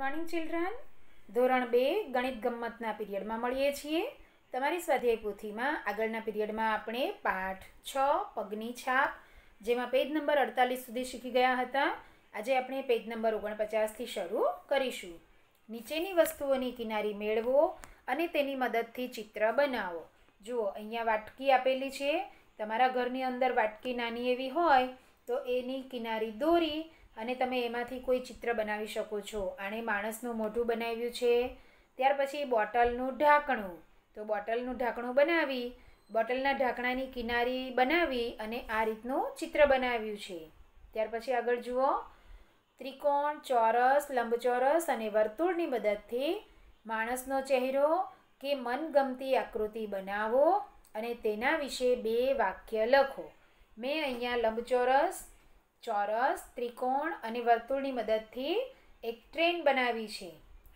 morning children ધોરણ બે ગણિત ગમ્મતના પીરિયડમાં મળીએ છીએ તમારી સ્વાધ્યાય પોથીમાં આગળના પીરિયડમાં આપણે પાઠ છ પગની છાપ જેમાં પેજ નંબર અડતાલીસ સુધી શીખી ગયા હતા આજે આપણે પેજ નંબર ઓગણપચાસથી શરૂ કરીશું નીચેની વસ્તુઓની કિનારી મેળવો અને તેની મદદથી ચિત્ર બનાવો જુઓ અહીંયા વાટકી આપેલી છે તમારા ઘરની અંદર વાટકી નાની એવી હોય તો એની કિનારી દોરી અને તમે એમાંથી કોઈ ચિત્ર બનાવી શકો છો આણે માણસનું મોઢું બનાવ્યું છે ત્યાર પછી બોટલનું ઢાંકણું તો બોટલનું ઢાંકણું બનાવી બોટલના ઢાંકણાની કિનારી બનાવી અને આ રીતનું ચિત્ર બનાવ્યું છે ત્યાર પછી આગળ જુઓ ત્રિકોણ ચોરસ લંબચોરસ અને વર્તુળની મદદથી માણસનો ચહેરો કે મનગમતી આકૃતિ બનાવો અને તેના વિશે બે વાક્ય લખો મેં અહીંયા લંબચોરસ ચોરસ ત્રિકોણ અને વર્તુળની મદદથી એક ટ્રેન બનાવી છે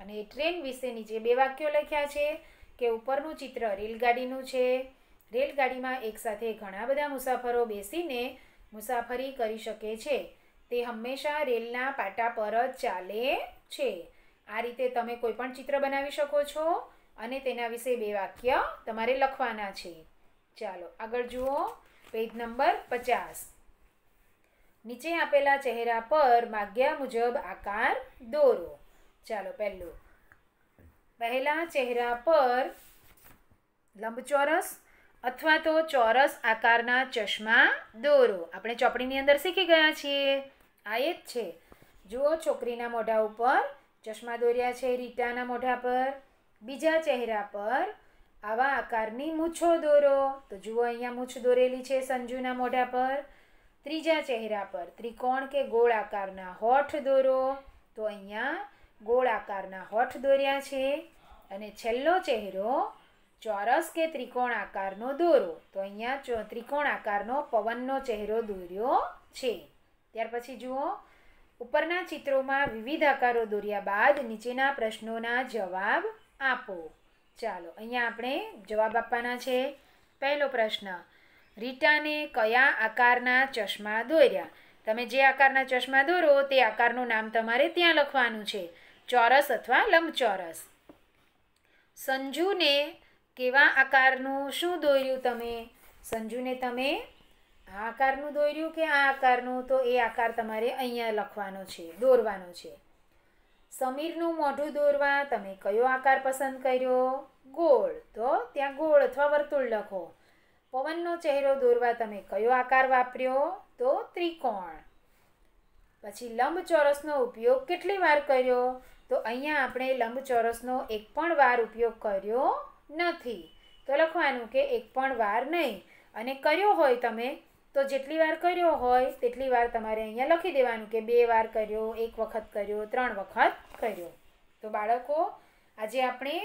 અને એ ટ્રેન વિશેની જે બે વાક્યો લખ્યા છે કે ઉપરનું ચિત્ર રેલગાડીનું છે રેલગાડીમાં એકસાથે ઘણા બધા મુસાફરો બેસીને મુસાફરી કરી શકે છે તે હંમેશા રેલના પાટા પર જ ચાલે છે આ રીતે તમે કોઈ પણ ચિત્ર બનાવી શકો છો અને તેના વિશે બે વાક્ય તમારે લખવાના છે ચાલો આગળ જુઓ પેજ નંબર પચાસ નીચે આપેલા ચહેરા પર માગ્યા મુજબ આકાર દોરો ચાલો પહેલું પહેલા ચહેરા પર લંબચોરસ અથવા તો ચોરસ આકારના ચશ્મા દોરો આપણે ચોપડીની અંદર શીખી ગયા છીએ આ એ જ છે જુઓ છોકરીના મોઢા ઉપર ચશ્મા દોર્યા છે રીટાના મોઢા પર બીજા ચહેરા પર આવા આકારની મૂછો દોરો તો જુઓ અહીંયા મૂછ દોરેલી છે સંજુના મોઢા પર ત્રીજા ચહેરા પર ત્રિકોણ કે ગોળ આકારના હોઠ દોરો તો અહીંયા ગોળ આકારના હોઠ દોર્યા છે અને છેલ્લો ચહેરો ચોરસ કે ત્રિકોણ આકારનો દોરો તો અહીંયા ત્રિકોણ આકારનો પવનનો ચહેરો દોર્યો છે ત્યાર પછી જુઓ ઉપરના ચિત્રોમાં વિવિધ આકારો દોર્યા બાદ નીચેના પ્રશ્નોના જવાબ આપો ચાલો અહીંયા આપણે જવાબ આપવાના છે પહેલો પ્રશ્ન રીટાને કયા આકારના ચશ્મા દોર્યા તમે જે આકારના ચશ્મા દોરો તે આકારનું નામ તમારે ત્યાં લખવાનું છે ચોરસ અથવા લંબચોરસ સંજુને કેવા આકારનું શું દોર્યું તમે સંજુને તમે આ આકારનું દોર્યું કે આ આકારનું તો એ આકાર તમારે અહીંયા લખવાનો છે દોરવાનો છે સમીરનું મોઢું દોરવા તમે કયો આકાર પસંદ કર્યો ગોળ તો ત્યાં ગોળ અથવા વર્તુળ લખો પવનનો ચહેરો દોરવા તમે કયો આકાર વાપર્યો તો ત્રિકોણ પછી લંબચોરસનો ઉપયોગ કેટલી વાર કર્યો તો અહીંયા આપણે લંબચોરસનો એક પણ વાર ઉપયોગ કર્યો નથી તો લખવાનું કે એક પણ વાર નહીં અને કર્યો હોય તમે તો જેટલી વાર કર્યો હોય તેટલી વાર તમારે અહીંયા લખી દેવાનું કે બે વાર કર્યો એક વખત કર્યો ત્રણ વખત કર્યો તો બાળકો આજે આપણે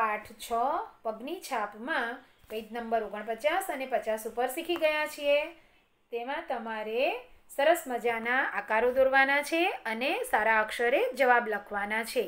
પાઠ છ પગની છાપમાં પેજ નંબર ઓગણપચાસ અને પચાસ ઉપર શીખી ગયા છીએ તેમાં તમારે સરસ મજાના આકારો દોરવાના છે અને સારા અક્ષરે જવાબ લખવાના છે